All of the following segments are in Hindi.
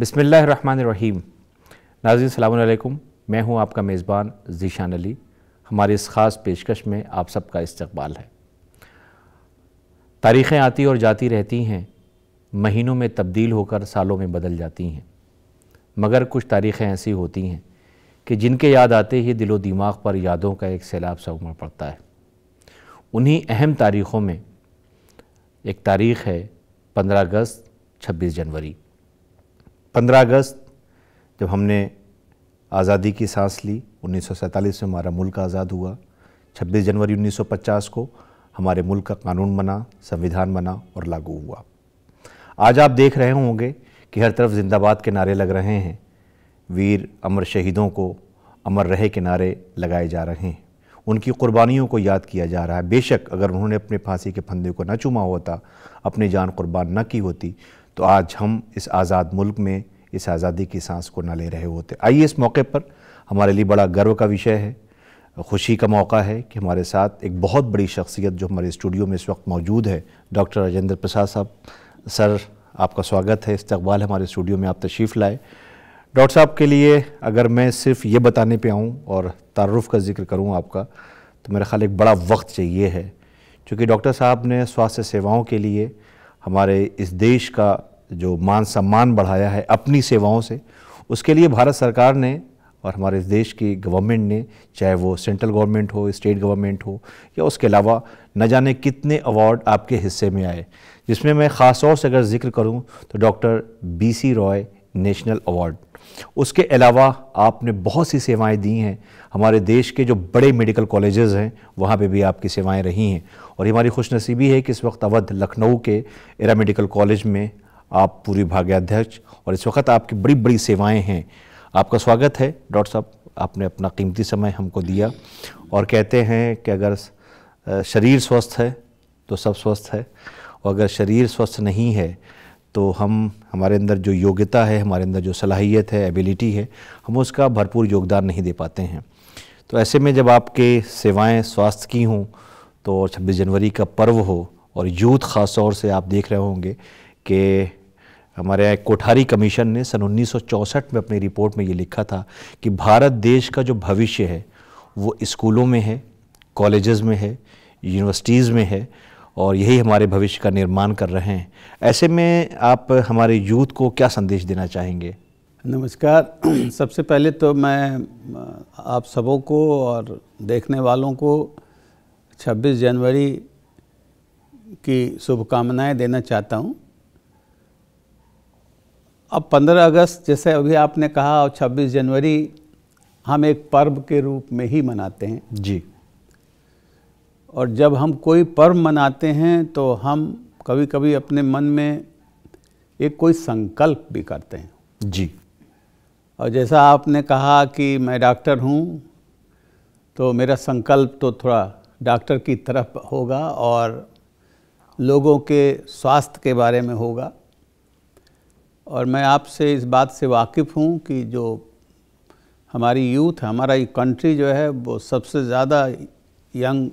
बिसमीम नाजी सलामकुम मैं हूं आपका मेज़बान जीशान अली हमारी इस ख़ास पेशकश में आप सबका इस्तकबाल है तारीख़ें आती और जाती रहती हैं महीनों में तब्दील होकर सालों में बदल जाती हैं मगर कुछ तारीख़ें ऐसी होती हैं कि जिनके याद आते ही दिलो दिमाग पर यादों का एक सैलाब सा उमड़ पड़ता है उन्हीं अहम तारीख़ों में एक तारीख़ है पंद्रह अगस्त छब्बीस जनवरी 15 अगस्त जब हमने आज़ादी की सांस ली 1947 में हमारा मुल्क आज़ाद हुआ 26 जनवरी 1950 को हमारे मुल्क का कानून बना संविधान बना और लागू हुआ आज आप देख रहे होंगे कि हर तरफ जिंदाबाद के नारे लग रहे हैं वीर अमर शहीदों को अमर रहे के नारे लगाए जा रहे हैं उनकी कुर्बानियों को याद किया जा रहा है बेशक अगर उन्होंने अपने फांसी के फंदे को ना चूमा होता अपनी जान कुर्बान न की होती तो आज हम इस आज़ाद मुल्क में इस आज़ादी की सांस को ना ले रहे होते आइए इस मौके पर हमारे लिए बड़ा गर्व का विषय है खुशी का मौका है कि हमारे साथ एक बहुत बड़ी शख्सियत जो हमारे स्टूडियो में इस वक्त मौजूद है डॉक्टर राजेंद्र प्रसाद साहब सर आपका स्वागत है इस्तबाल हमारे स्टूडियो में आप तशरीफ़ लाए डॉक्टर साहब के लिए अगर मैं सिर्फ ये बताने पे आऊँ और तारफ़ का जिक्र करूँ आपका तो मेरा ख्याल एक बड़ा वक्त चाहिए है क्योंकि डॉक्टर साहब ने स्वास्थ्य सेवाओं के लिए हमारे इस देश का जो मान सम्मान बढ़ाया है अपनी सेवाओं से उसके लिए भारत सरकार ने और हमारे इस देश की गवर्नमेंट ने चाहे वो सेंट्रल गवर्नमेंट हो स्टेट गवर्नमेंट हो या उसके अलावा न जाने कितने अवार्ड आपके हिस्से में आए जिसमें मैं ख़ास तौर से अगर जिक्र करूं तो doctor BC Roy national award उसके अलावा आपने बहुत सी सेवाएं दी हैं हमारे देश के जो बड़े मेडिकल कॉलेजेस हैं वहाँ पे भी आपकी सेवाएं रही हैं और हमारी खुशनसीबी है कि इस वक्त अवध लखनऊ के एरा मेडिकल कॉलेज में आप पूरी भाग्याध्यक्ष और इस वक्त आपकी बड़ी बड़ी सेवाएं हैं आपका स्वागत है डॉक्टर साहब आपने अपना कीमती समय हमको दिया और कहते हैं कि अगर शरीर स्वस्थ है तो सब स्वस्थ है और अगर शरीर स्वस्थ नहीं है तो हम हमारे अंदर जो योग्यता है हमारे अंदर जो सलाहियत है एबिलिटी है हम उसका भरपूर योगदान नहीं दे पाते हैं तो ऐसे में जब आपके सेवाएं स्वास्थ्य की हों तो छब्बीस जनवरी का पर्व हो और यूथ ख़ास तौर से आप देख रहे होंगे कि हमारे यहाँ कोठारी कमीशन ने सन 1964 में अपनी रिपोर्ट में ये लिखा था कि भारत देश का जो भविष्य है वो स्कूलों में है कॉलेजेस में है यूनिवर्सिटीज़ में है और यही हमारे भविष्य का निर्माण कर रहे हैं ऐसे में आप हमारे यूथ को क्या संदेश देना चाहेंगे नमस्कार सबसे पहले तो मैं आप सबों को और देखने वालों को 26 जनवरी की शुभकामनाएं देना चाहता हूं अब 15 अगस्त जैसे अभी आपने कहा और 26 जनवरी हम एक पर्व के रूप में ही मनाते हैं जी और जब हम कोई पर्व मनाते हैं तो हम कभी कभी अपने मन में एक कोई संकल्प भी करते हैं जी और जैसा आपने कहा कि मैं डॉक्टर हूँ तो मेरा संकल्प तो थोड़ा डॉक्टर की तरफ होगा और लोगों के स्वास्थ्य के बारे में होगा और मैं आपसे इस बात से वाकिफ़ हूँ कि जो हमारी यूथ हमारा ये कंट्री जो है वो सबसे ज़्यादा यंग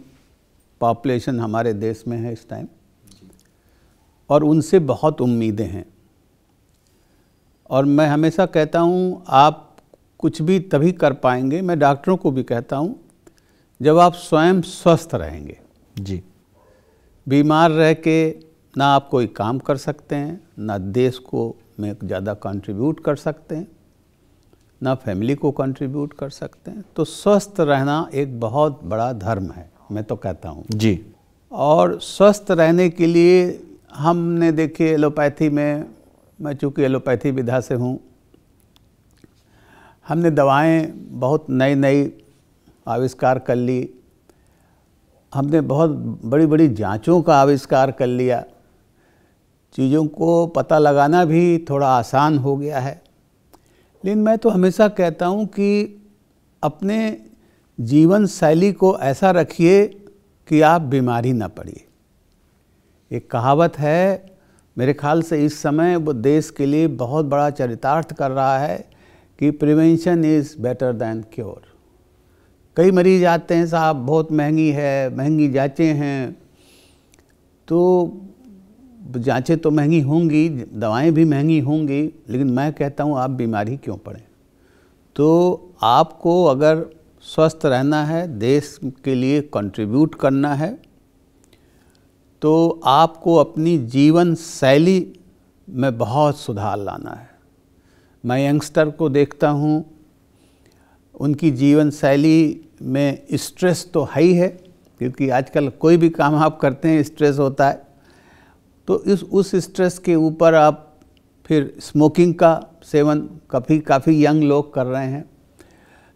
पॉपुलेशन हमारे देश में है इस टाइम और उनसे बहुत उम्मीदें हैं और मैं हमेशा कहता हूँ आप कुछ भी तभी कर पाएंगे मैं डॉक्टरों को भी कहता हूँ जब आप स्वयं स्वस्थ रहेंगे जी बीमार रह के ना आप कोई काम कर सकते हैं ना देश को में ज़्यादा कंट्रीब्यूट कर सकते हैं ना फैमिली को कंट्रीब्यूट कर सकते हैं तो स्वस्थ रहना एक बहुत बड़ा धर्म है मैं तो कहता हूँ जी और स्वस्थ रहने के लिए हमने देखिए एलोपैथी में मैं चूँकि एलोपैथी विधा से हूँ हमने दवाएं बहुत नई नई आविष्कार कर ली हमने बहुत बड़ी बड़ी जांचों का आविष्कार कर लिया चीज़ों को पता लगाना भी थोड़ा आसान हो गया है लेकिन मैं तो हमेशा कहता हूँ कि अपने जीवन शैली को ऐसा रखिए कि आप बीमारी ना पड़िए एक कहावत है मेरे ख्याल से इस समय वो देश के लिए बहुत बड़ा चरितार्थ कर रहा है कि prevention is better than cure कई मरीज आते हैं साहब बहुत महंगी है महंगी जाँचें हैं तो जांचें तो महंगी होंगी दवाएं भी महंगी होंगी लेकिन मैं कहता हूँ आप बीमारी क्यों पड़ें तो आपको अगर स्वस्थ रहना है देश के लिए कंट्रीब्यूट करना है तो आपको अपनी जीवन शैली में बहुत सुधार लाना है मैं यंगस्टर को देखता हूँ उनकी जीवन शैली में स्ट्रेस तो है ही है क्योंकि आजकल कोई भी काम आप करते हैं स्ट्रेस होता है तो इस उस स्ट्रेस के ऊपर आप फिर स्मोकिंग का सेवन काफ़ी काफ़ी यंग लोग कर रहे हैं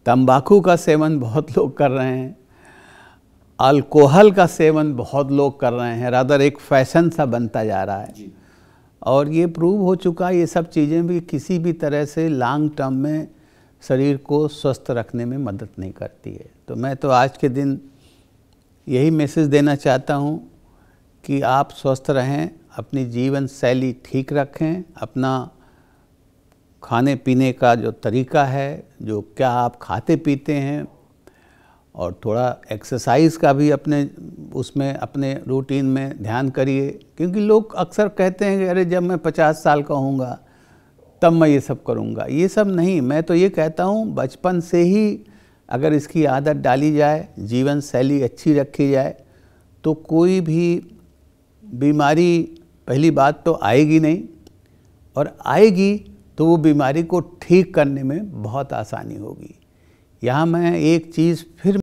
तंबाकू का सेवन बहुत लोग कर रहे हैं अल्कोहल का सेवन बहुत लोग कर रहे हैं रादर एक फैशन सा बनता जा रहा है और ये प्रूव हो चुका है ये सब चीज़ें भी किसी भी तरह से लॉन्ग टर्म में शरीर को स्वस्थ रखने में मदद नहीं करती है तो मैं तो आज के दिन यही मैसेज देना चाहता हूँ कि आप स्वस्थ रहें अपनी जीवन शैली ठीक रखें अपना खाने पीने का जो तरीका है जो क्या आप खाते पीते हैं और थोड़ा एक्सरसाइज का भी अपने उसमें अपने रूटीन में ध्यान करिए क्योंकि लोग अक्सर कहते हैं कि अरे जब मैं पचास साल का होऊंगा तब मैं ये सब करूँगा ये सब नहीं मैं तो ये कहता हूँ बचपन से ही अगर इसकी आदत डाली जाए जीवन शैली अच्छी रखी जाए तो कोई भी बीमारी पहली बात तो आएगी नहीं और आएगी तो वो बीमारी को ठीक करने में बहुत आसानी होगी यहाँ मैं एक चीज़ फिर